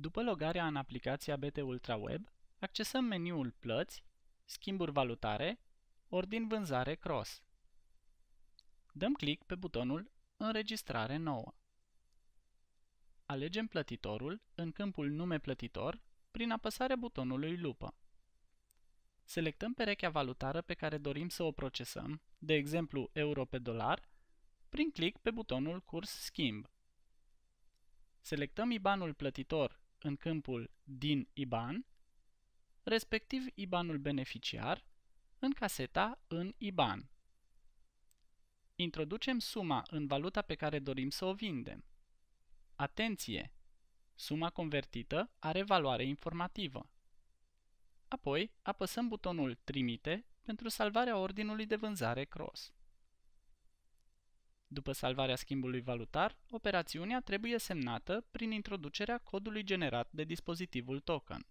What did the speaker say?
După logarea în aplicația BT Ultra Web, accesăm meniul Plăți, Schimburi valutare, Ordin Vânzare Cross. Dăm click pe butonul Înregistrare nouă. Alegem plătitorul în câmpul Nume plătitor prin apăsarea butonului lupă. Selectăm perechea valutară pe care dorim să o procesăm, de exemplu euro pe dolar, prin click pe butonul Curs schimb. Selectăm ibanul plătitor în câmpul din IBAN, respectiv IBANul beneficiar, în caseta în IBAN. Introducem suma în valuta pe care dorim să o vindem. Atenție! Suma convertită are valoare informativă. Apoi apăsăm butonul Trimite pentru salvarea ordinului de vânzare CROSS. După salvarea schimbului valutar, operațiunea trebuie semnată prin introducerea codului generat de dispozitivul token.